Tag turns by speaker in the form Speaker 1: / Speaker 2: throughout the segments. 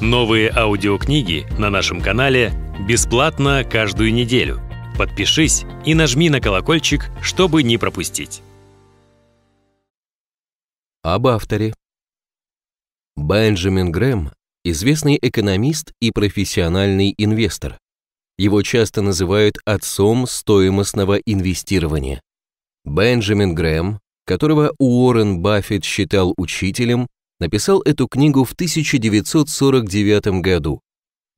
Speaker 1: Новые аудиокниги на нашем канале бесплатно каждую неделю. Подпишись и нажми на колокольчик, чтобы не пропустить. Об авторе. Бенджамин Грэм – известный экономист и профессиональный инвестор. Его часто называют отцом стоимостного инвестирования. Бенджамин Грэм, которого Уоррен Баффет считал учителем, написал эту книгу в 1949 году.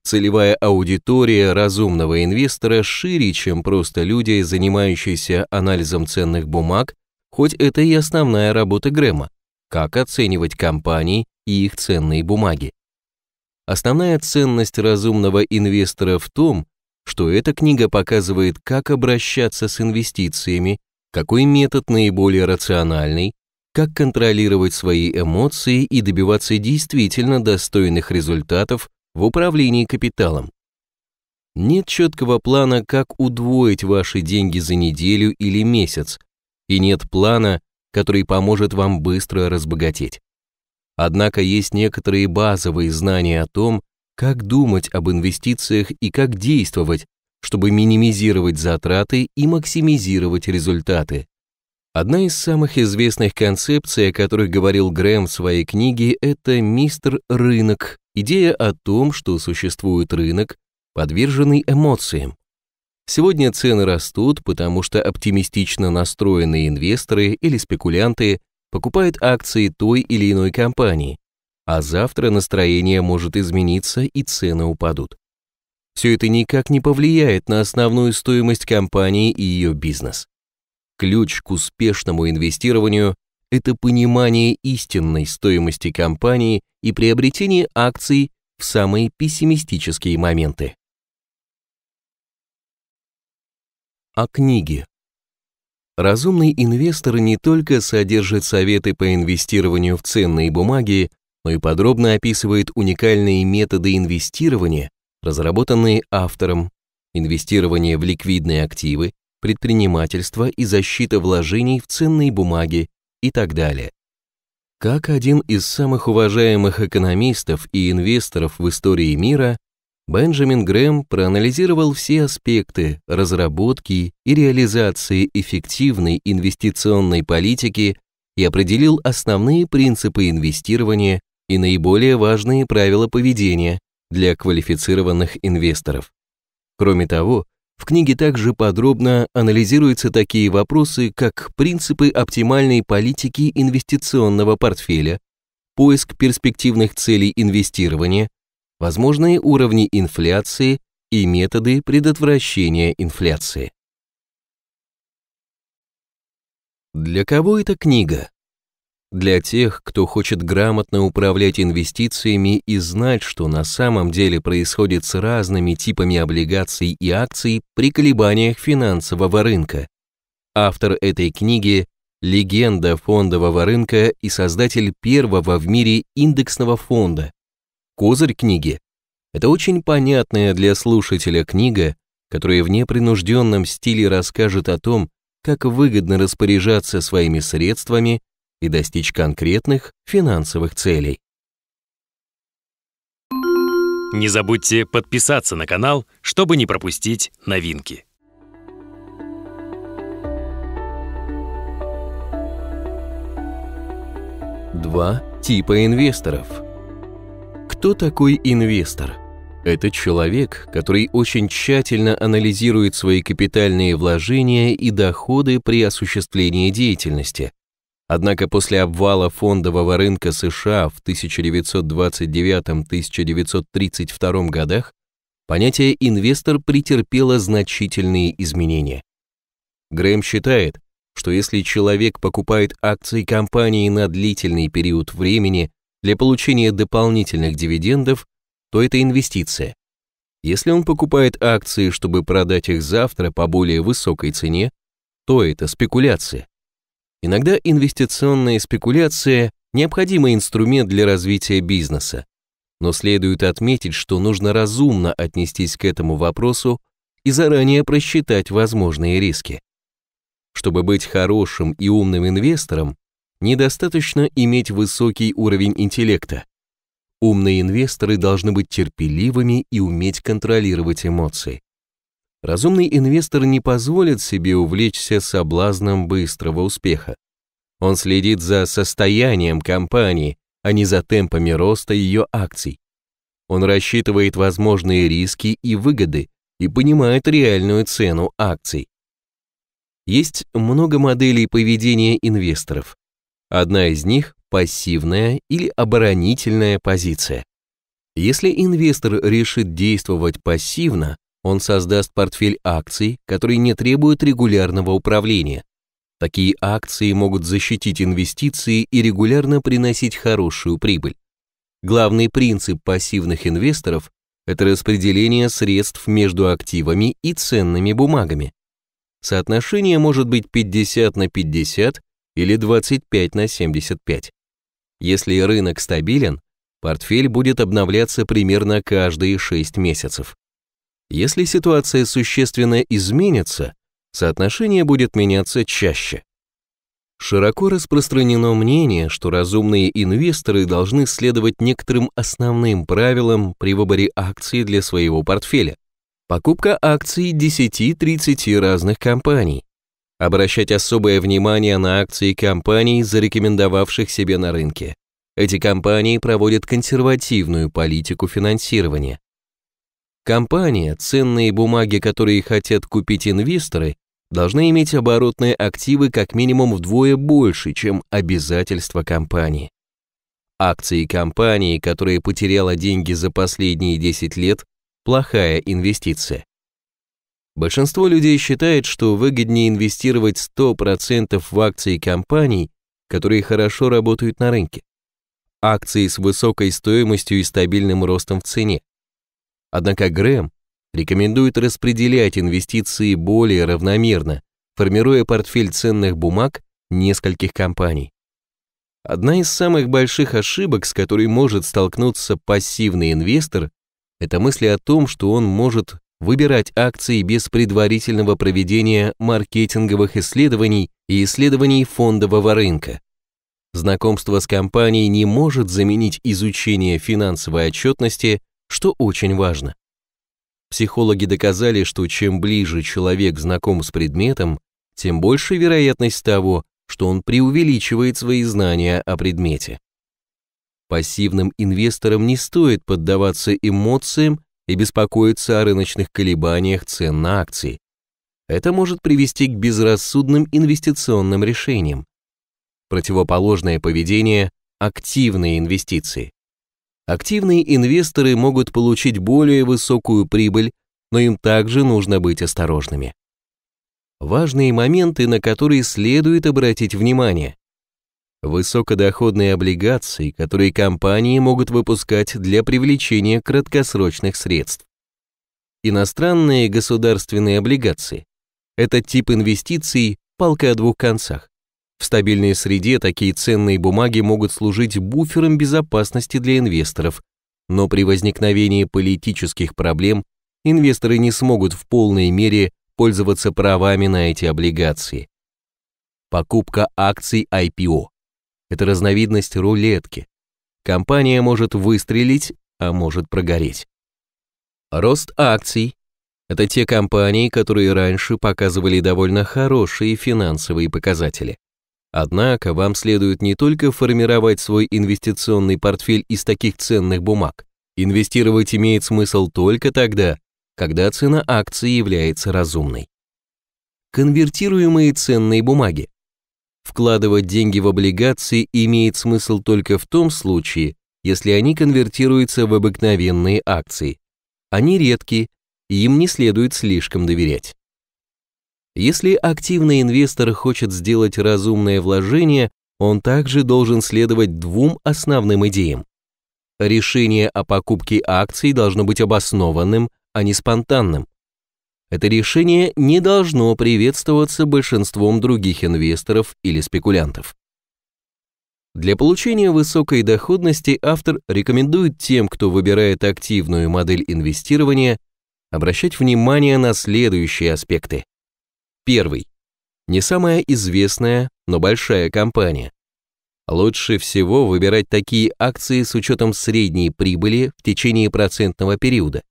Speaker 1: Целевая аудитория разумного инвестора шире, чем просто люди, занимающиеся анализом ценных бумаг, хоть это и основная работа Грэма, как оценивать компании и их ценные бумаги. Основная ценность разумного инвестора в том, что эта книга показывает, как обращаться с инвестициями, какой метод наиболее рациональный, как контролировать свои эмоции и добиваться действительно достойных результатов в управлении капиталом. Нет четкого плана, как удвоить ваши деньги за неделю или месяц, и нет плана, который поможет вам быстро разбогатеть. Однако есть некоторые базовые знания о том, как думать об инвестициях и как действовать, чтобы минимизировать затраты и максимизировать результаты. Одна из самых известных концепций, о которых говорил Грэм в своей книге, это «Мистер Рынок», идея о том, что существует рынок, подверженный эмоциям. Сегодня цены растут, потому что оптимистично настроенные инвесторы или спекулянты покупают акции той или иной компании, а завтра настроение может измениться и цены упадут. Все это никак не повлияет на основную стоимость компании и ее бизнес. Ключ к успешному инвестированию – это понимание истинной стоимости компании и приобретение акций в самые пессимистические моменты. О книге. Разумный инвестор не только содержит советы по инвестированию в ценные бумаги, но и подробно описывает уникальные методы инвестирования, разработанные автором, инвестирование в ликвидные активы, предпринимательство и защита вложений в ценные бумаги и так далее. Как один из самых уважаемых экономистов и инвесторов в истории мира, Бенджамин Грэм проанализировал все аспекты разработки и реализации эффективной инвестиционной политики и определил основные принципы инвестирования и наиболее важные правила поведения для квалифицированных инвесторов. Кроме того, в книге также подробно анализируются такие вопросы, как принципы оптимальной политики инвестиционного портфеля, поиск перспективных целей инвестирования, возможные уровни инфляции и методы предотвращения инфляции. Для кого эта книга? для тех, кто хочет грамотно управлять инвестициями и знать, что на самом деле происходит с разными типами облигаций и акций при колебаниях финансового рынка. Автор этой книги – легенда фондового рынка и создатель первого в мире индексного фонда. Козырь книги – это очень понятная для слушателя книга, которая в непринужденном стиле расскажет о том, как выгодно распоряжаться своими средствами – и достичь конкретных финансовых целей. Не забудьте подписаться на канал, чтобы не пропустить новинки. Два типа инвесторов. Кто такой инвестор? Это человек, который очень тщательно анализирует свои капитальные вложения и доходы при осуществлении деятельности, Однако после обвала фондового рынка США в 1929-1932 годах понятие «инвестор» претерпело значительные изменения. Грэм считает, что если человек покупает акции компании на длительный период времени для получения дополнительных дивидендов, то это инвестиция. Если он покупает акции, чтобы продать их завтра по более высокой цене, то это спекуляция. Иногда инвестиционная спекуляция – необходимый инструмент для развития бизнеса, но следует отметить, что нужно разумно отнестись к этому вопросу и заранее просчитать возможные риски. Чтобы быть хорошим и умным инвестором, недостаточно иметь высокий уровень интеллекта. Умные инвесторы должны быть терпеливыми и уметь контролировать эмоции. Разумный инвестор не позволит себе увлечься соблазном быстрого успеха. Он следит за состоянием компании, а не за темпами роста ее акций. Он рассчитывает возможные риски и выгоды и понимает реальную цену акций. Есть много моделей поведения инвесторов. Одна из них – пассивная или оборонительная позиция. Если инвестор решит действовать пассивно, он создаст портфель акций, которые не требуют регулярного управления. Такие акции могут защитить инвестиции и регулярно приносить хорошую прибыль. Главный принцип пассивных инвесторов – это распределение средств между активами и ценными бумагами. Соотношение может быть 50 на 50 или 25 на 75. Если рынок стабилен, портфель будет обновляться примерно каждые 6 месяцев. Если ситуация существенно изменится, соотношение будет меняться чаще. Широко распространено мнение, что разумные инвесторы должны следовать некоторым основным правилам при выборе акций для своего портфеля. Покупка акций 10-30 разных компаний. Обращать особое внимание на акции компаний, зарекомендовавших себе на рынке. Эти компании проводят консервативную политику финансирования. Компания, ценные бумаги, которые хотят купить инвесторы, должны иметь оборотные активы как минимум вдвое больше, чем обязательства компании. Акции компании, которая потеряла деньги за последние 10 лет, плохая инвестиция. Большинство людей считает, что выгоднее инвестировать 100% в акции компаний, которые хорошо работают на рынке. Акции с высокой стоимостью и стабильным ростом в цене. Однако Грэм рекомендует распределять инвестиции более равномерно, формируя портфель ценных бумаг нескольких компаний. Одна из самых больших ошибок, с которой может столкнуться пассивный инвестор, это мысли о том, что он может выбирать акции без предварительного проведения маркетинговых исследований и исследований фондового рынка. Знакомство с компанией не может заменить изучение финансовой отчетности что очень важно. Психологи доказали, что чем ближе человек знаком с предметом, тем больше вероятность того, что он преувеличивает свои знания о предмете. Пассивным инвесторам не стоит поддаваться эмоциям и беспокоиться о рыночных колебаниях цен на акции. Это может привести к безрассудным инвестиционным решениям. Противоположное поведение – активные инвестиции. Активные инвесторы могут получить более высокую прибыль, но им также нужно быть осторожными. Важные моменты, на которые следует обратить внимание. Высокодоходные облигации, которые компании могут выпускать для привлечения краткосрочных средств. Иностранные государственные облигации. Это тип инвестиций палка о двух концах. В стабильной среде такие ценные бумаги могут служить буфером безопасности для инвесторов, но при возникновении политических проблем инвесторы не смогут в полной мере пользоваться правами на эти облигации. Покупка акций IPO – это разновидность рулетки. Компания может выстрелить, а может прогореть. Рост акций – это те компании, которые раньше показывали довольно хорошие финансовые показатели. Однако вам следует не только формировать свой инвестиционный портфель из таких ценных бумаг. Инвестировать имеет смысл только тогда, когда цена акции является разумной. Конвертируемые ценные бумаги. Вкладывать деньги в облигации имеет смысл только в том случае, если они конвертируются в обыкновенные акции. Они редки, им не следует слишком доверять. Если активный инвестор хочет сделать разумное вложение, он также должен следовать двум основным идеям. Решение о покупке акций должно быть обоснованным, а не спонтанным. Это решение не должно приветствоваться большинством других инвесторов или спекулянтов. Для получения высокой доходности автор рекомендует тем, кто выбирает активную модель инвестирования, обращать внимание на следующие аспекты. Первый. Не самая известная, но большая компания. Лучше всего выбирать такие акции с учетом средней прибыли в течение процентного периода.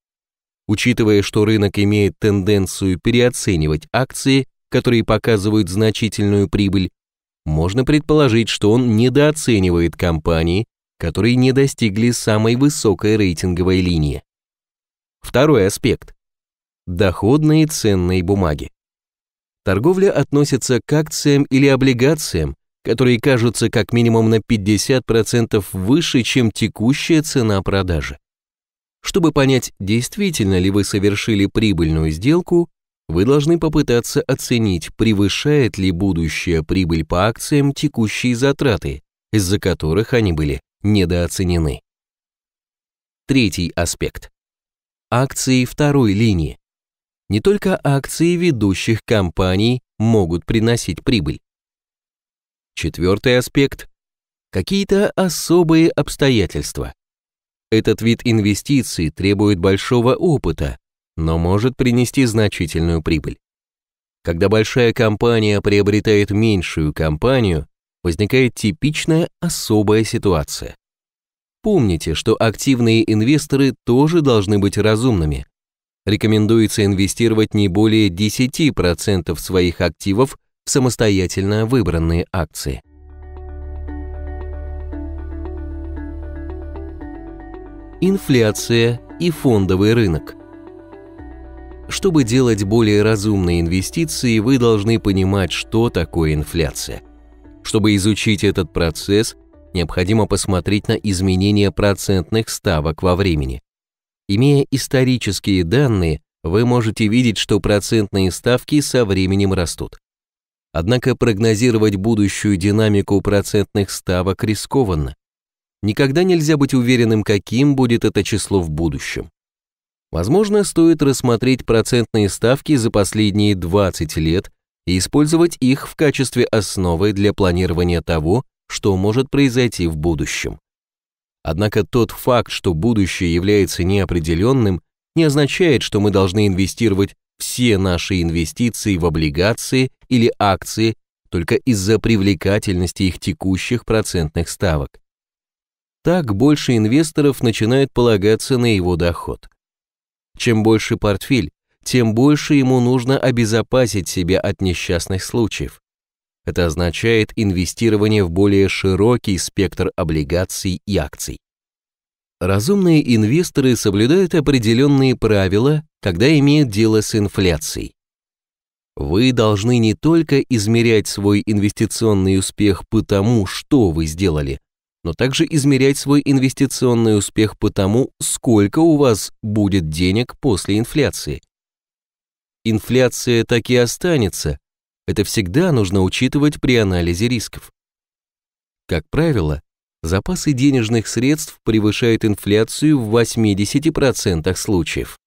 Speaker 1: Учитывая, что рынок имеет тенденцию переоценивать акции, которые показывают значительную прибыль, можно предположить, что он недооценивает компании, которые не достигли самой высокой рейтинговой линии. Второй аспект. Доходные ценные бумаги. Торговля относится к акциям или облигациям, которые кажутся как минимум на 50% выше, чем текущая цена продажи. Чтобы понять, действительно ли вы совершили прибыльную сделку, вы должны попытаться оценить, превышает ли будущая прибыль по акциям текущие затраты, из-за которых они были недооценены. Третий аспект. Акции второй линии не только акции ведущих компаний могут приносить прибыль. Четвертый аспект – какие-то особые обстоятельства. Этот вид инвестиций требует большого опыта, но может принести значительную прибыль. Когда большая компания приобретает меньшую компанию, возникает типичная особая ситуация. Помните, что активные инвесторы тоже должны быть разумными – рекомендуется инвестировать не более 10% своих активов в самостоятельно выбранные акции. Инфляция и фондовый рынок. Чтобы делать более разумные инвестиции, вы должны понимать, что такое инфляция. Чтобы изучить этот процесс, необходимо посмотреть на изменения процентных ставок во времени. Имея исторические данные, вы можете видеть, что процентные ставки со временем растут. Однако прогнозировать будущую динамику процентных ставок рискованно. Никогда нельзя быть уверенным, каким будет это число в будущем. Возможно, стоит рассмотреть процентные ставки за последние 20 лет и использовать их в качестве основы для планирования того, что может произойти в будущем. Однако тот факт, что будущее является неопределенным, не означает, что мы должны инвестировать все наши инвестиции в облигации или акции только из-за привлекательности их текущих процентных ставок. Так больше инвесторов начинают полагаться на его доход. Чем больше портфель, тем больше ему нужно обезопасить себя от несчастных случаев. Это означает инвестирование в более широкий спектр облигаций и акций. Разумные инвесторы соблюдают определенные правила, когда имеют дело с инфляцией. Вы должны не только измерять свой инвестиционный успех по тому, что вы сделали, но также измерять свой инвестиционный успех по тому, сколько у вас будет денег после инфляции. Инфляция так и останется это всегда нужно учитывать при анализе рисков. Как правило, запасы денежных средств превышают инфляцию в 80% случаев.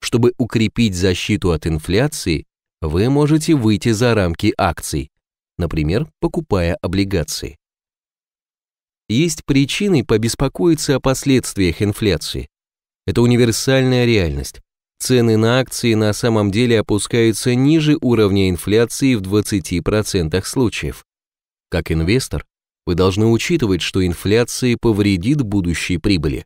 Speaker 1: Чтобы укрепить защиту от инфляции, вы можете выйти за рамки акций, например, покупая облигации. Есть причины побеспокоиться о последствиях инфляции. Это универсальная реальность, цены на акции на самом деле опускаются ниже уровня инфляции в 20% случаев. Как инвестор, вы должны учитывать, что инфляция повредит будущей прибыли.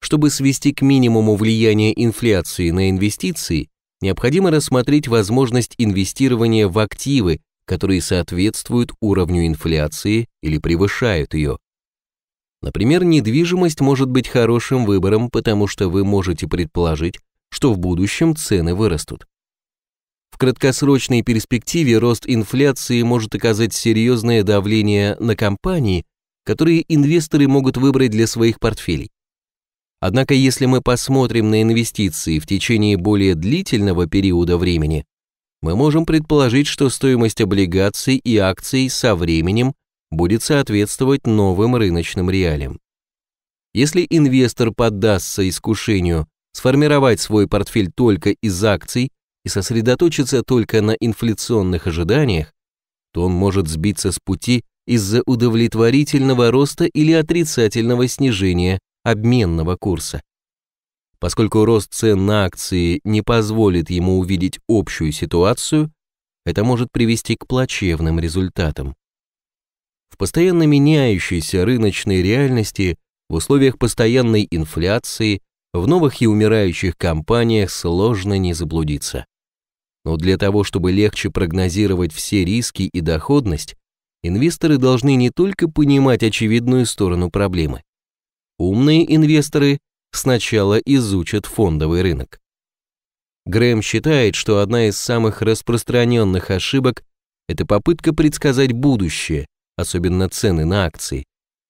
Speaker 1: Чтобы свести к минимуму влияние инфляции на инвестиции, необходимо рассмотреть возможность инвестирования в активы, которые соответствуют уровню инфляции или превышают ее. Например, недвижимость может быть хорошим выбором, потому что вы можете предположить, что в будущем цены вырастут. В краткосрочной перспективе рост инфляции может оказать серьезное давление на компании, которые инвесторы могут выбрать для своих портфелей. Однако если мы посмотрим на инвестиции в течение более длительного периода времени, мы можем предположить, что стоимость облигаций и акций со временем будет соответствовать новым рыночным реалиям. Если инвестор поддастся искушению сформировать свой портфель только из акций и сосредоточиться только на инфляционных ожиданиях, то он может сбиться с пути из-за удовлетворительного роста или отрицательного снижения обменного курса. Поскольку рост цен на акции не позволит ему увидеть общую ситуацию, это может привести к плачевным результатам. В постоянно меняющейся рыночной реальности, в условиях постоянной инфляции, в новых и умирающих компаниях сложно не заблудиться. Но для того, чтобы легче прогнозировать все риски и доходность, инвесторы должны не только понимать очевидную сторону проблемы. Умные инвесторы сначала изучат фондовый рынок. Грэм считает, что одна из самых распространенных ошибок – это попытка предсказать будущее, особенно цены на акции,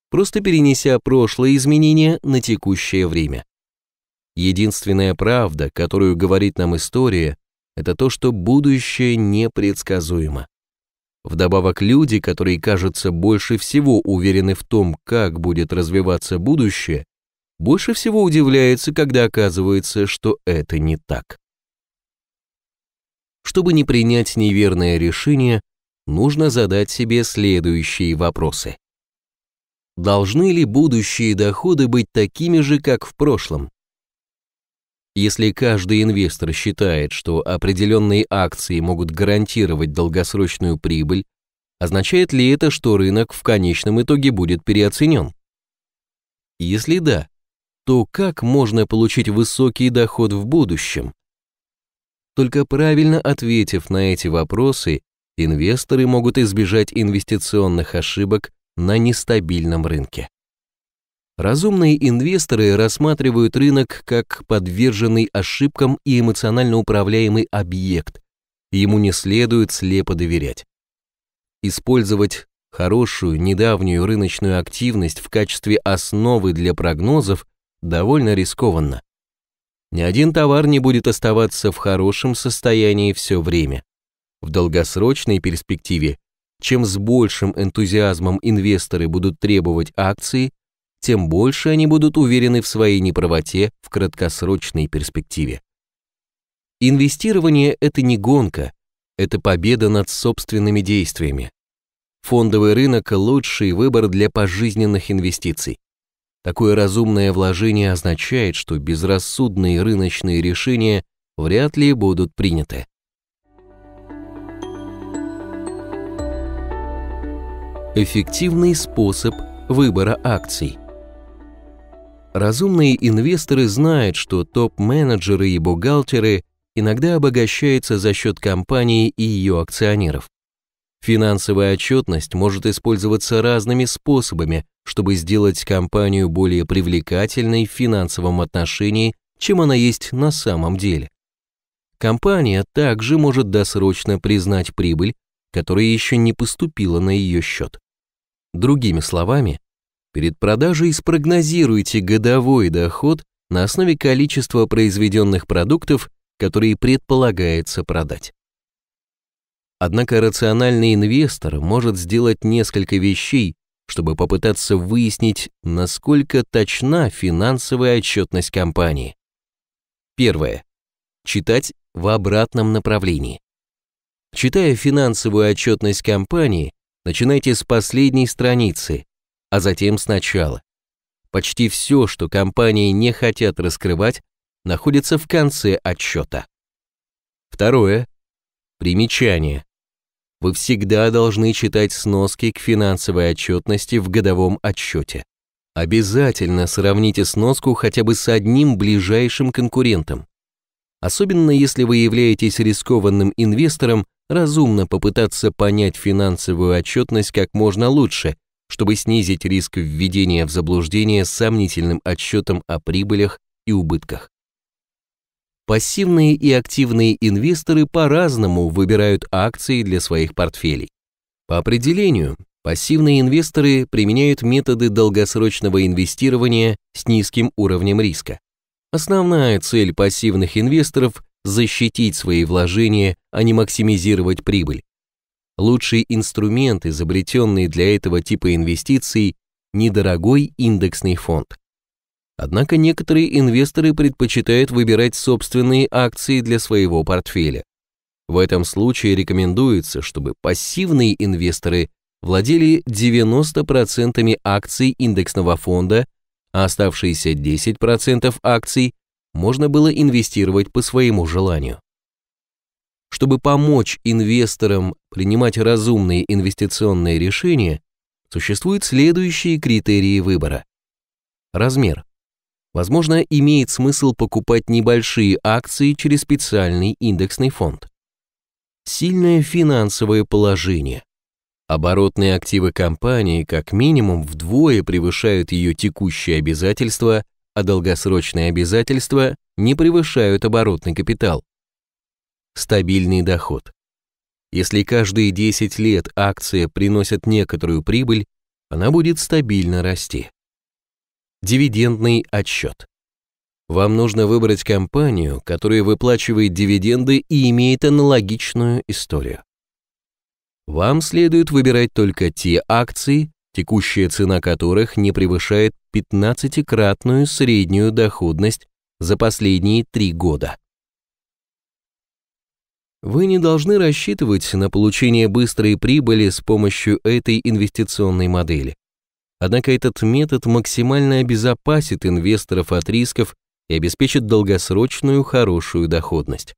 Speaker 1: просто перенеся прошлые изменения на текущее время. Единственная правда, которую говорит нам история, это то, что будущее непредсказуемо. Вдобавок люди, которые, кажутся больше всего уверены в том, как будет развиваться будущее, больше всего удивляются, когда оказывается, что это не так. Чтобы не принять неверное решение, нужно задать себе следующие вопросы. Должны ли будущие доходы быть такими же, как в прошлом? Если каждый инвестор считает, что определенные акции могут гарантировать долгосрочную прибыль, означает ли это, что рынок в конечном итоге будет переоценен? Если да, то как можно получить высокий доход в будущем? Только правильно ответив на эти вопросы, инвесторы могут избежать инвестиционных ошибок на нестабильном рынке. Разумные инвесторы рассматривают рынок как подверженный ошибкам и эмоционально управляемый объект. Ему не следует слепо доверять. Использовать хорошую недавнюю рыночную активность в качестве основы для прогнозов довольно рискованно. Ни один товар не будет оставаться в хорошем состоянии все время. В долгосрочной перспективе, чем с большим энтузиазмом инвесторы будут требовать акции, тем больше они будут уверены в своей неправоте в краткосрочной перспективе. Инвестирование – это не гонка, это победа над собственными действиями. Фондовый рынок – лучший выбор для пожизненных инвестиций. Такое разумное вложение означает, что безрассудные рыночные решения вряд ли будут приняты. Эффективный способ выбора акций – Разумные инвесторы знают, что топ-менеджеры и бухгалтеры иногда обогащаются за счет компании и ее акционеров. Финансовая отчетность может использоваться разными способами, чтобы сделать компанию более привлекательной в финансовом отношении, чем она есть на самом деле. Компания также может досрочно признать прибыль, которая еще не поступила на ее счет. Другими словами, Перед продажей спрогнозируйте годовой доход на основе количества произведенных продуктов, которые предполагается продать. Однако рациональный инвестор может сделать несколько вещей, чтобы попытаться выяснить, насколько точна финансовая отчетность компании. Первое. Читать в обратном направлении. Читая финансовую отчетность компании, начинайте с последней страницы, а затем сначала. Почти все, что компании не хотят раскрывать, находится в конце отчета. Второе. Примечание. Вы всегда должны читать сноски к финансовой отчетности в годовом отчете. Обязательно сравните сноску хотя бы с одним ближайшим конкурентом. Особенно если вы являетесь рискованным инвестором, разумно попытаться понять финансовую отчетность как можно лучше – чтобы снизить риск введения в заблуждение сомнительным отсчетом о прибылях и убытках. Пассивные и активные инвесторы по-разному выбирают акции для своих портфелей. По определению, пассивные инвесторы применяют методы долгосрочного инвестирования с низким уровнем риска. Основная цель пассивных инвесторов – защитить свои вложения, а не максимизировать прибыль. Лучший инструмент, изобретенный для этого типа инвестиций, недорогой индексный фонд. Однако некоторые инвесторы предпочитают выбирать собственные акции для своего портфеля. В этом случае рекомендуется, чтобы пассивные инвесторы владели 90% акций индексного фонда, а оставшиеся 10% акций можно было инвестировать по своему желанию. Чтобы помочь инвесторам принимать разумные инвестиционные решения, существуют следующие критерии выбора. Размер. Возможно, имеет смысл покупать небольшие акции через специальный индексный фонд. Сильное финансовое положение. Оборотные активы компании как минимум вдвое превышают ее текущие обязательства, а долгосрочные обязательства не превышают оборотный капитал стабильный доход. Если каждые 10 лет акция приносит некоторую прибыль, она будет стабильно расти. Дивидендный отчет. Вам нужно выбрать компанию, которая выплачивает дивиденды и имеет аналогичную историю. Вам следует выбирать только те акции, текущая цена которых не превышает 15-кратную среднюю доходность за последние три года. Вы не должны рассчитывать на получение быстрой прибыли с помощью этой инвестиционной модели. Однако этот метод максимально обезопасит инвесторов от рисков и обеспечит долгосрочную хорошую доходность.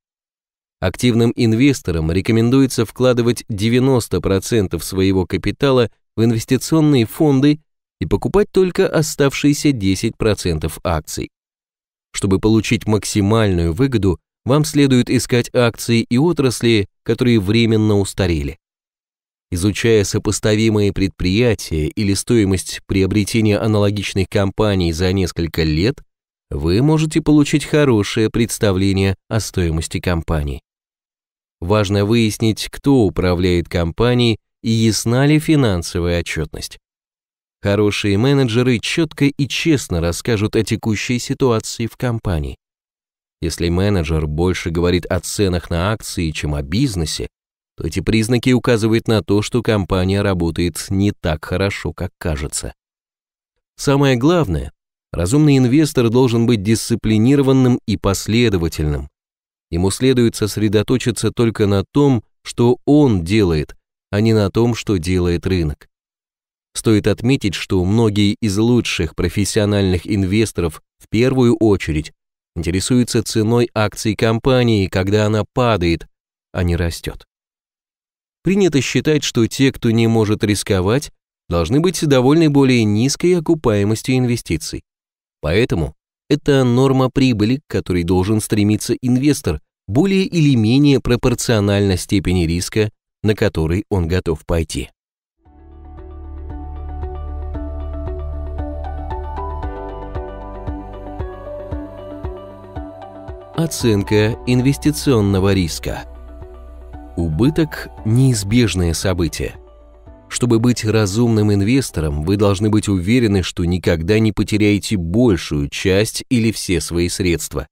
Speaker 1: Активным инвесторам рекомендуется вкладывать 90% своего капитала в инвестиционные фонды и покупать только оставшиеся 10% акций. Чтобы получить максимальную выгоду, вам следует искать акции и отрасли, которые временно устарели. Изучая сопоставимые предприятия или стоимость приобретения аналогичных компаний за несколько лет, вы можете получить хорошее представление о стоимости компаний. Важно выяснить, кто управляет компанией и ясна ли финансовая отчетность. Хорошие менеджеры четко и честно расскажут о текущей ситуации в компании. Если менеджер больше говорит о ценах на акции, чем о бизнесе, то эти признаки указывают на то, что компания работает не так хорошо, как кажется. Самое главное, разумный инвестор должен быть дисциплинированным и последовательным. Ему следует сосредоточиться только на том, что он делает, а не на том, что делает рынок. Стоит отметить, что многие из лучших профессиональных инвесторов в первую очередь интересуется ценой акций компании, когда она падает, а не растет. Принято считать, что те, кто не может рисковать, должны быть довольны более низкой окупаемостью инвестиций. Поэтому это норма прибыли, к которой должен стремиться инвестор, более или менее пропорционально степени риска, на который он готов пойти. оценка инвестиционного риска. Убыток – неизбежное событие. Чтобы быть разумным инвестором, вы должны быть уверены, что никогда не потеряете большую часть или все свои средства.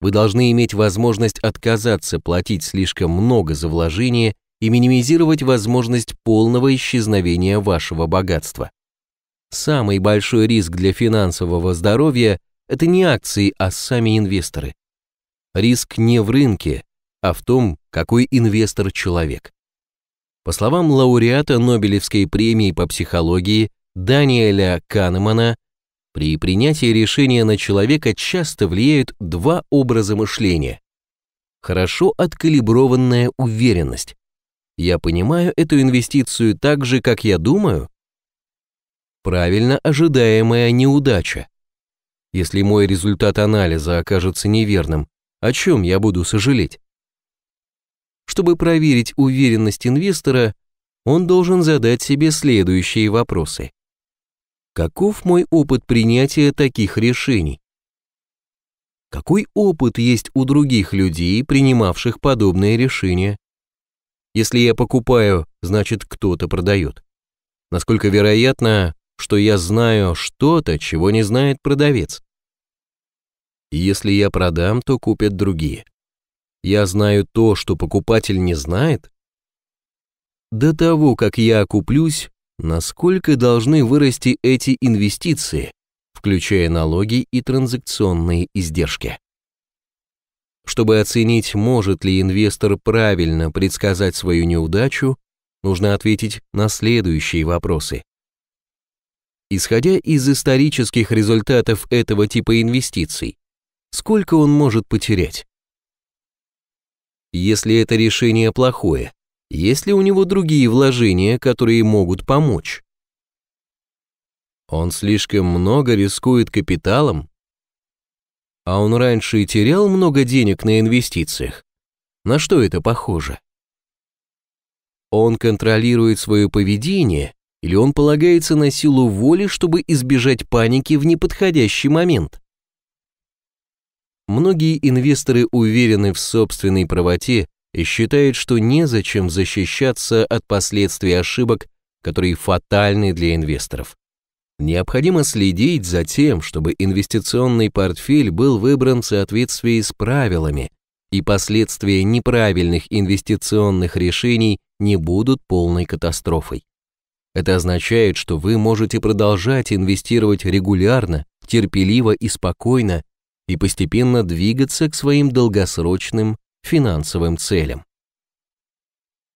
Speaker 1: Вы должны иметь возможность отказаться платить слишком много за вложение и минимизировать возможность полного исчезновения вашего богатства. Самый большой риск для финансового здоровья – это не акции, а сами инвесторы. Риск не в рынке, а в том, какой инвестор человек. По словам лауреата Нобелевской премии по психологии Даниэля Канемана, при принятии решения на человека часто влияют два образа мышления. Хорошо откалиброванная уверенность. Я понимаю эту инвестицию так же, как я думаю? Правильно ожидаемая неудача. Если мой результат анализа окажется неверным, о чем я буду сожалеть? Чтобы проверить уверенность инвестора, он должен задать себе следующие вопросы. Каков мой опыт принятия таких решений? Какой опыт есть у других людей, принимавших подобные решения? Если я покупаю, значит кто-то продает. Насколько вероятно, что я знаю что-то, чего не знает продавец? Если я продам, то купят другие. Я знаю то, что покупатель не знает? До того, как я окуплюсь, насколько должны вырасти эти инвестиции, включая налоги и транзакционные издержки? Чтобы оценить, может ли инвестор правильно предсказать свою неудачу, нужно ответить на следующие вопросы. Исходя из исторических результатов этого типа инвестиций, сколько он может потерять. Если это решение плохое, есть ли у него другие вложения, которые могут помочь? Он слишком много рискует капиталом? А он раньше и терял много денег на инвестициях? На что это похоже? Он контролирует свое поведение или он полагается на силу воли, чтобы избежать паники в неподходящий момент? Многие инвесторы уверены в собственной правоте и считают, что незачем защищаться от последствий ошибок, которые фатальны для инвесторов. Необходимо следить за тем, чтобы инвестиционный портфель был выбран в соответствии с правилами, и последствия неправильных инвестиционных решений не будут полной катастрофой. Это означает, что вы можете продолжать инвестировать регулярно, терпеливо и спокойно, и постепенно двигаться к своим долгосрочным финансовым целям.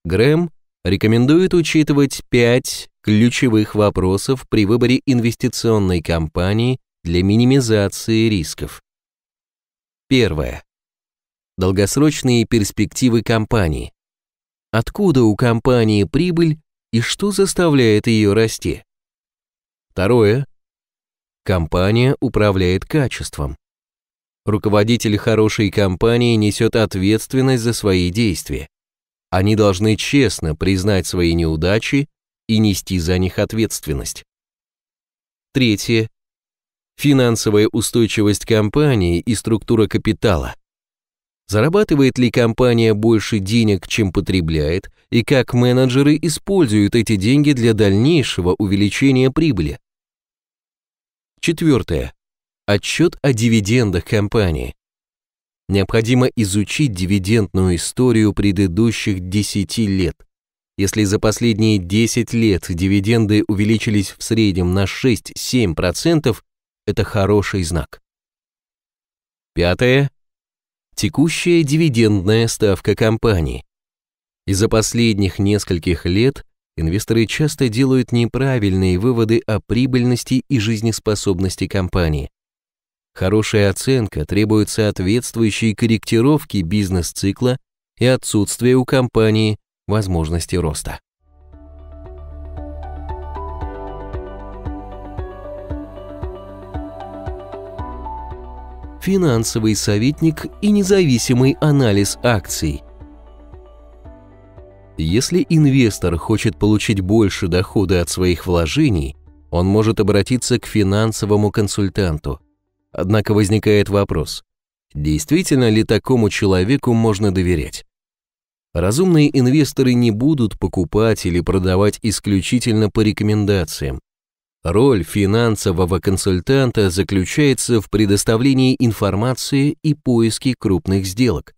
Speaker 1: Грэм рекомендует учитывать пять ключевых вопросов при выборе инвестиционной компании для минимизации рисков. Первое. Долгосрочные перспективы компании. Откуда у компании прибыль и что заставляет ее расти? Второе. Компания управляет качеством. Руководитель хорошей компании несет ответственность за свои действия. Они должны честно признать свои неудачи и нести за них ответственность. Третье. Финансовая устойчивость компании и структура капитала. Зарабатывает ли компания больше денег, чем потребляет, и как менеджеры используют эти деньги для дальнейшего увеличения прибыли? Четвертое. Отчет о дивидендах компании. Необходимо изучить дивидендную историю предыдущих 10 лет. Если за последние 10 лет дивиденды увеличились в среднем на 6-7%, это хороший знак. Пятое. Текущая дивидендная ставка компании. Из-за последних нескольких лет инвесторы часто делают неправильные выводы о прибыльности и жизнеспособности компании. Хорошая оценка требует соответствующей корректировки бизнес-цикла и отсутствия у компании возможности роста. Финансовый советник и независимый анализ акций. Если инвестор хочет получить больше дохода от своих вложений, он может обратиться к финансовому консультанту – Однако возникает вопрос, действительно ли такому человеку можно доверять? Разумные инвесторы не будут покупать или продавать исключительно по рекомендациям. Роль финансового консультанта заключается в предоставлении информации и поиске крупных сделок.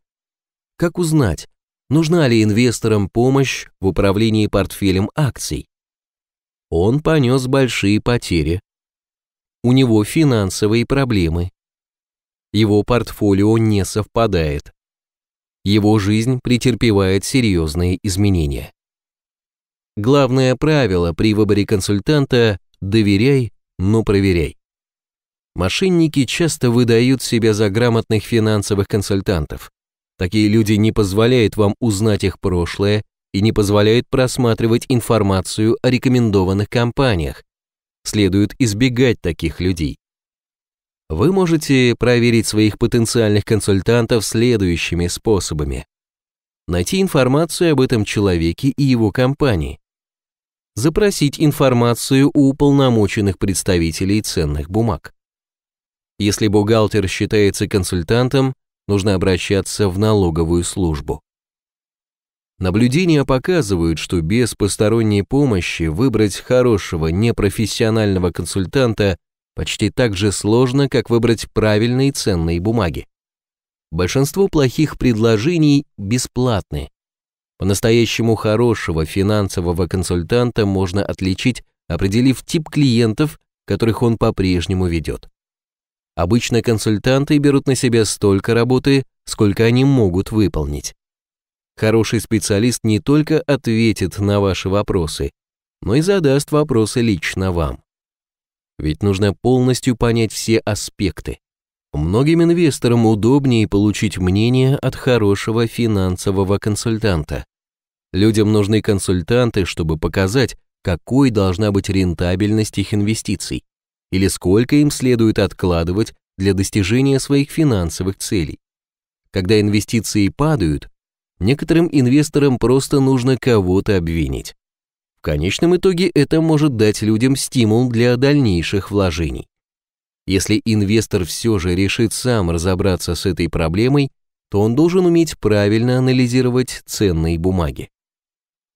Speaker 1: Как узнать, нужна ли инвесторам помощь в управлении портфелем акций? Он понес большие потери, у него финансовые проблемы. Его портфолио не совпадает. Его жизнь претерпевает серьезные изменения. Главное правило при выборе консультанта – доверяй, но проверяй. Мошенники часто выдают себя за грамотных финансовых консультантов. Такие люди не позволяют вам узнать их прошлое и не позволяют просматривать информацию о рекомендованных компаниях, следует избегать таких людей. Вы можете проверить своих потенциальных консультантов следующими способами. Найти информацию об этом человеке и его компании. Запросить информацию у уполномоченных представителей ценных бумаг. Если бухгалтер считается консультантом, нужно обращаться в налоговую службу. Наблюдения показывают, что без посторонней помощи выбрать хорошего непрофессионального консультанта почти так же сложно, как выбрать правильные ценные бумаги. Большинство плохих предложений бесплатны. По-настоящему хорошего финансового консультанта можно отличить, определив тип клиентов, которых он по-прежнему ведет. Обычно консультанты берут на себя столько работы, сколько они могут выполнить. Хороший специалист не только ответит на ваши вопросы, но и задаст вопросы лично вам. Ведь нужно полностью понять все аспекты. Многим инвесторам удобнее получить мнение от хорошего финансового консультанта. Людям нужны консультанты, чтобы показать, какой должна быть рентабельность их инвестиций или сколько им следует откладывать для достижения своих финансовых целей. Когда инвестиции падают, некоторым инвесторам просто нужно кого-то обвинить. В конечном итоге это может дать людям стимул для дальнейших вложений. Если инвестор все же решит сам разобраться с этой проблемой, то он должен уметь правильно анализировать ценные бумаги.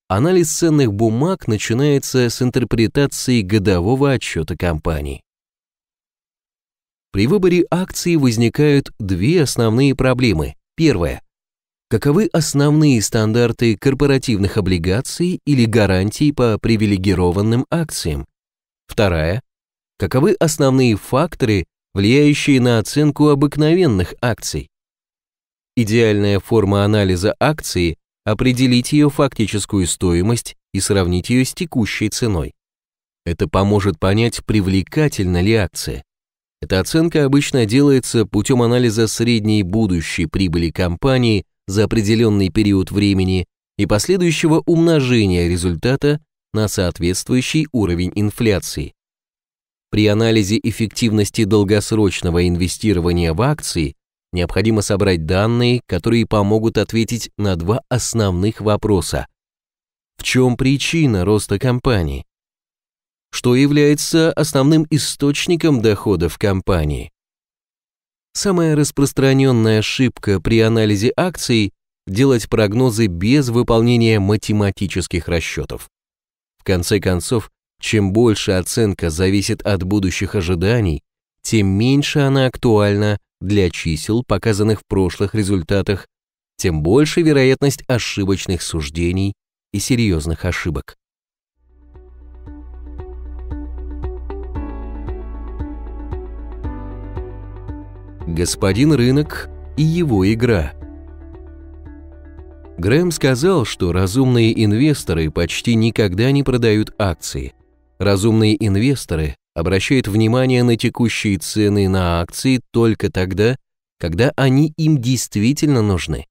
Speaker 1: Анализ ценных бумаг начинается с интерпретации годового отчета компании. При выборе акций возникают две основные проблемы. Первая Каковы основные стандарты корпоративных облигаций или гарантий по привилегированным акциям? Вторая. Каковы основные факторы, влияющие на оценку обыкновенных акций? Идеальная форма анализа акции – определить ее фактическую стоимость и сравнить ее с текущей ценой. Это поможет понять, привлекательна ли акция. Эта оценка обычно делается путем анализа средней будущей прибыли компании – за определенный период времени и последующего умножения результата на соответствующий уровень инфляции. При анализе эффективности долгосрочного инвестирования в акции необходимо собрать данные, которые помогут ответить на два основных вопроса. В чем причина роста компании? Что является основным источником доходов компании? Самая распространенная ошибка при анализе акций – делать прогнозы без выполнения математических расчетов. В конце концов, чем больше оценка зависит от будущих ожиданий, тем меньше она актуальна для чисел, показанных в прошлых результатах, тем больше вероятность ошибочных суждений и серьезных ошибок. Господин рынок и его игра. Грэм сказал, что разумные инвесторы почти никогда не продают акции. Разумные инвесторы обращают внимание на текущие цены на акции только тогда, когда они им действительно нужны.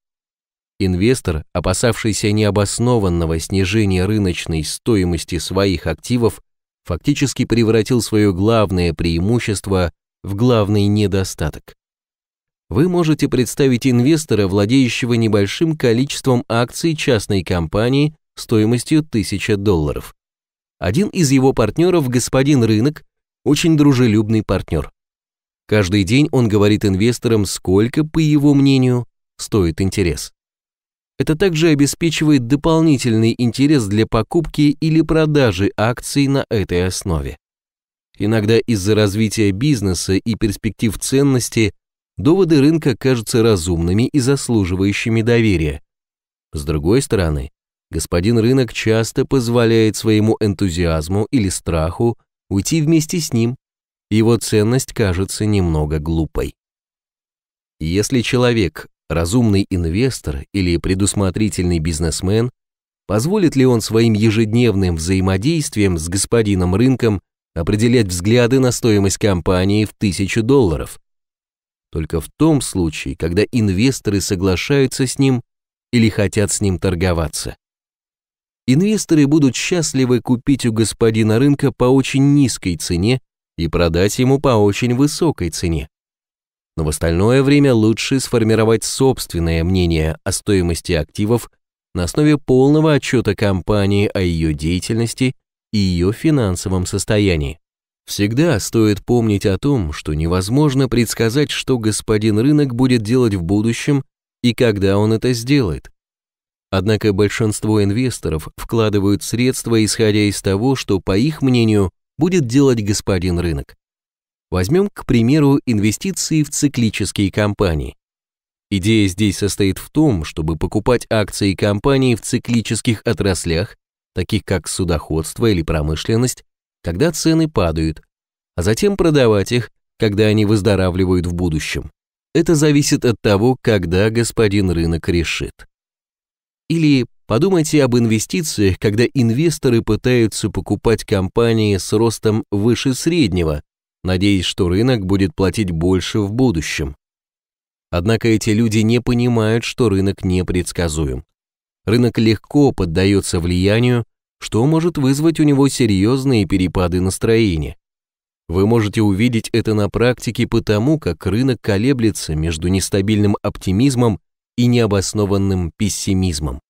Speaker 1: Инвестор, опасавшийся необоснованного снижения рыночной стоимости своих активов, фактически превратил свое главное преимущество в главный недостаток вы можете представить инвестора, владеющего небольшим количеством акций частной компании стоимостью 1000 долларов. Один из его партнеров, господин Рынок, очень дружелюбный партнер. Каждый день он говорит инвесторам, сколько, по его мнению, стоит интерес. Это также обеспечивает дополнительный интерес для покупки или продажи акций на этой основе. Иногда из-за развития бизнеса и перспектив ценности доводы рынка кажутся разумными и заслуживающими доверия. С другой стороны, господин рынок часто позволяет своему энтузиазму или страху уйти вместе с ним. Его ценность кажется немного глупой. Если человек – разумный инвестор или предусмотрительный бизнесмен, позволит ли он своим ежедневным взаимодействием с господином рынком определять взгляды на стоимость компании в тысячу долларов – только в том случае, когда инвесторы соглашаются с ним или хотят с ним торговаться. Инвесторы будут счастливы купить у господина рынка по очень низкой цене и продать ему по очень высокой цене. Но в остальное время лучше сформировать собственное мнение о стоимости активов на основе полного отчета компании о ее деятельности и ее финансовом состоянии. Всегда стоит помнить о том, что невозможно предсказать, что господин рынок будет делать в будущем и когда он это сделает. Однако большинство инвесторов вкладывают средства, исходя из того, что, по их мнению, будет делать господин рынок. Возьмем, к примеру, инвестиции в циклические компании. Идея здесь состоит в том, чтобы покупать акции компаний в циклических отраслях, таких как судоходство или промышленность, когда цены падают, а затем продавать их, когда они выздоравливают в будущем. Это зависит от того, когда господин рынок решит. Или подумайте об инвестициях, когда инвесторы пытаются покупать компании с ростом выше среднего, надеясь, что рынок будет платить больше в будущем. Однако эти люди не понимают, что рынок непредсказуем. Рынок легко поддается влиянию, что может вызвать у него серьезные перепады настроения. Вы можете увидеть это на практике потому, как рынок колеблется между нестабильным оптимизмом и необоснованным пессимизмом.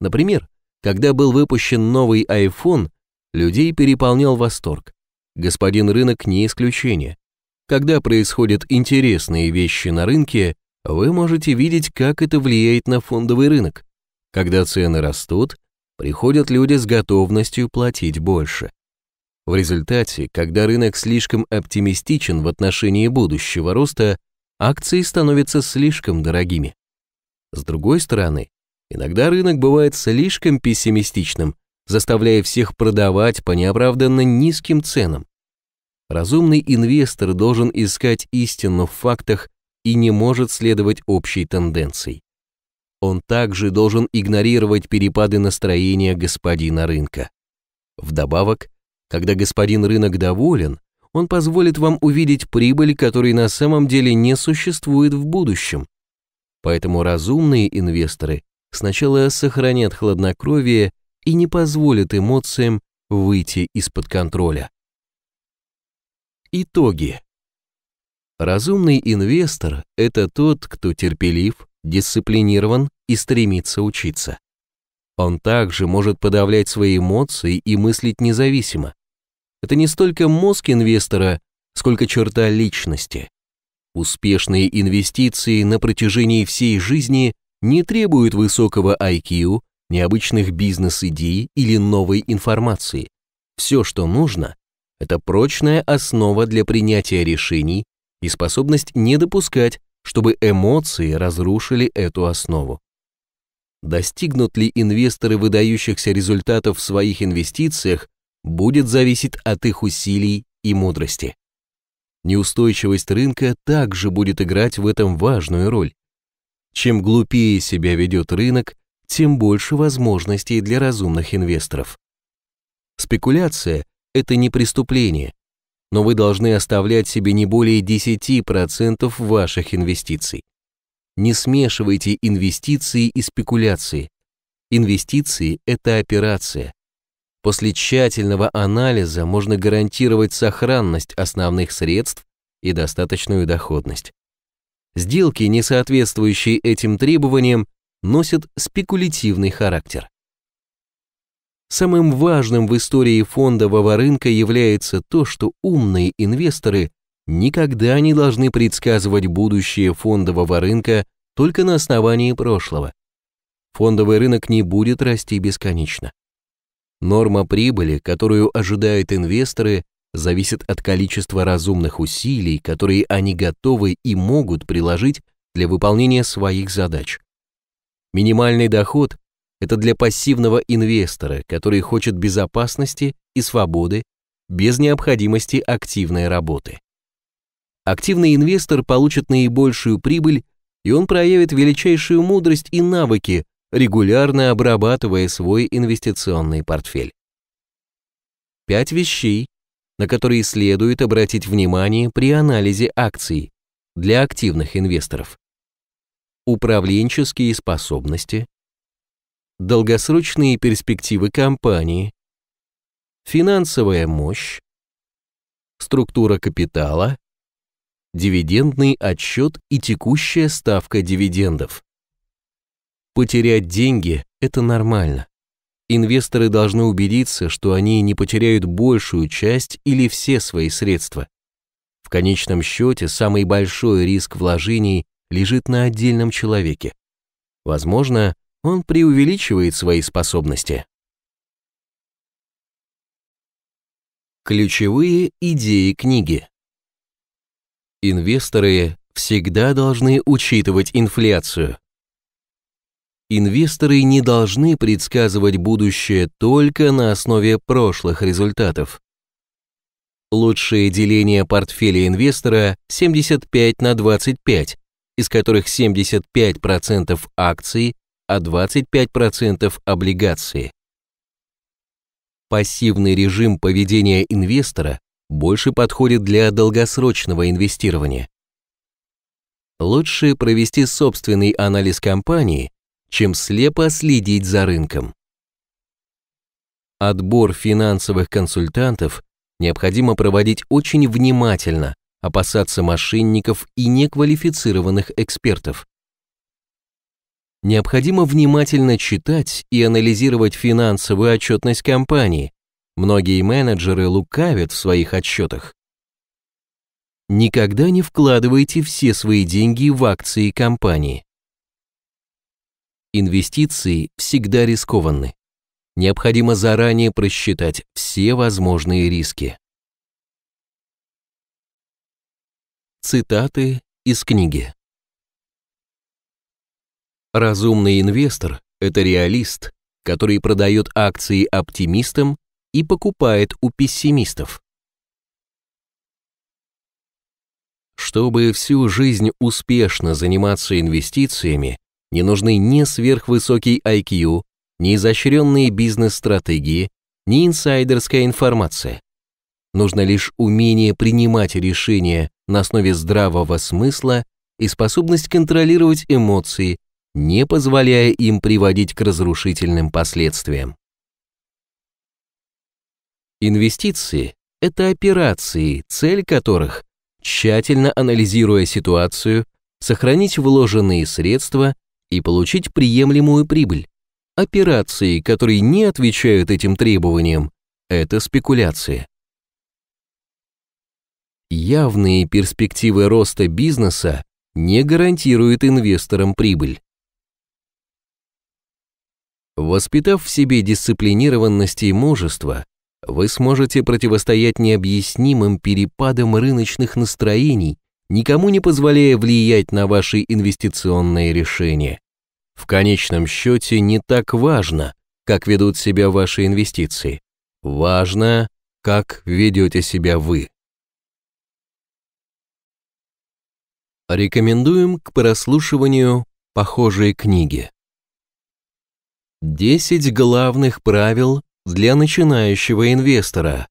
Speaker 1: Например, когда был выпущен новый iPhone, людей переполнял восторг. Господин рынок не исключение. Когда происходят интересные вещи на рынке, вы можете видеть, как это влияет на фондовый рынок. Когда цены растут, приходят люди с готовностью платить больше. В результате, когда рынок слишком оптимистичен в отношении будущего роста, акции становятся слишком дорогими. С другой стороны, иногда рынок бывает слишком пессимистичным, заставляя всех продавать по неоправданно низким ценам. Разумный инвестор должен искать истину в фактах и не может следовать общей тенденции. Он также должен игнорировать перепады настроения господина рынка. Вдобавок, когда господин рынок доволен, он позволит вам увидеть прибыль, которой на самом деле не существует в будущем. Поэтому разумные инвесторы сначала сохранят хладнокровие и не позволят эмоциям выйти из-под контроля. Итоги. Разумный инвестор – это тот, кто терпелив, дисциплинирован и стремится учиться. Он также может подавлять свои эмоции и мыслить независимо. Это не столько мозг инвестора, сколько черта личности. Успешные инвестиции на протяжении всей жизни не требуют высокого IQ, необычных бизнес-идей или новой информации. Все, что нужно, это прочная основа для принятия решений и способность не допускать чтобы эмоции разрушили эту основу. Достигнут ли инвесторы выдающихся результатов в своих инвестициях, будет зависеть от их усилий и мудрости. Неустойчивость рынка также будет играть в этом важную роль. Чем глупее себя ведет рынок, тем больше возможностей для разумных инвесторов. Спекуляция – это не преступление, но вы должны оставлять себе не более 10% ваших инвестиций. Не смешивайте инвестиции и спекуляции. Инвестиции – это операция. После тщательного анализа можно гарантировать сохранность основных средств и достаточную доходность. Сделки, не соответствующие этим требованиям, носят спекулятивный характер. Самым важным в истории фондового рынка является то, что умные инвесторы никогда не должны предсказывать будущее фондового рынка только на основании прошлого. Фондовый рынок не будет расти бесконечно. Норма прибыли, которую ожидают инвесторы, зависит от количества разумных усилий, которые они готовы и могут приложить для выполнения своих задач. Минимальный доход это для пассивного инвестора, который хочет безопасности и свободы без необходимости активной работы. Активный инвестор получит наибольшую прибыль, и он проявит величайшую мудрость и навыки, регулярно обрабатывая свой инвестиционный портфель. Пять вещей, на которые следует обратить внимание при анализе акций для активных инвесторов. Управленческие способности, долгосрочные перспективы компании, финансовая мощь, структура капитала, дивидендный отчет и текущая ставка дивидендов. Потерять деньги – это нормально. Инвесторы должны убедиться, что они не потеряют большую часть или все свои средства. В конечном счете самый большой риск вложений лежит на отдельном человеке. Возможно, он преувеличивает свои способности. Ключевые идеи книги. Инвесторы всегда должны учитывать инфляцию. Инвесторы не должны предсказывать будущее только на основе прошлых результатов. Лучшее деление портфеля инвестора 75 на 25, из которых 75% акций а 25% облигации. Пассивный режим поведения инвестора больше подходит для долгосрочного инвестирования. Лучше провести собственный анализ компании, чем слепо следить за рынком. Отбор финансовых консультантов необходимо проводить очень внимательно, опасаться мошенников и неквалифицированных экспертов необходимо внимательно читать и анализировать финансовую отчетность компании. Многие менеджеры лукавят в своих отчетах. Никогда не вкладывайте все свои деньги в акции компании. Инвестиции всегда рискованны. Необходимо заранее просчитать все возможные риски. Цитаты из книги Разумный инвестор – это реалист, который продает акции оптимистам и покупает у пессимистов. Чтобы всю жизнь успешно заниматься инвестициями, не нужны ни сверхвысокий IQ, ни изощренные бизнес-стратегии, ни инсайдерская информация. Нужно лишь умение принимать решения на основе здравого смысла и способность контролировать эмоции, не позволяя им приводить к разрушительным последствиям. Инвестиции – это операции, цель которых – тщательно анализируя ситуацию, сохранить вложенные средства и получить приемлемую прибыль. Операции, которые не отвечают этим требованиям, это спекуляции. Явные перспективы роста бизнеса не гарантируют инвесторам прибыль. Воспитав в себе дисциплинированность и мужество, вы сможете противостоять необъяснимым перепадам рыночных настроений, никому не позволяя влиять на ваши инвестиционные решения. В конечном счете не так важно, как ведут себя ваши инвестиции. Важно, как ведете себя вы. Рекомендуем к прослушиванию похожие книги. 10 главных правил для начинающего инвестора.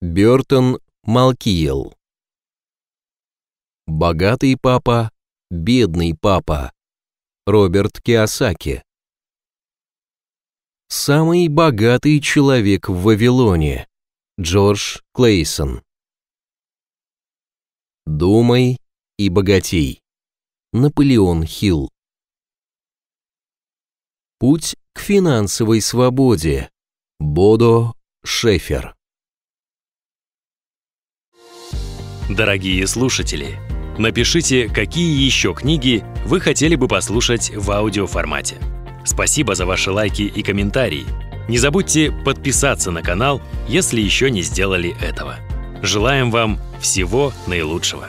Speaker 1: Бертон Малкиел. Богатый папа, бедный папа. Роберт Киосаки. Самый богатый человек в Вавилоне. Джордж Клейсон. Думай и богатей. Наполеон Хилл. Путь к финансовой свободе. Бодо Шефер. Дорогие слушатели, напишите, какие еще книги вы хотели бы послушать в аудиоформате. Спасибо за ваши лайки и комментарии. Не забудьте подписаться на канал, если еще не сделали этого. Желаем вам всего наилучшего!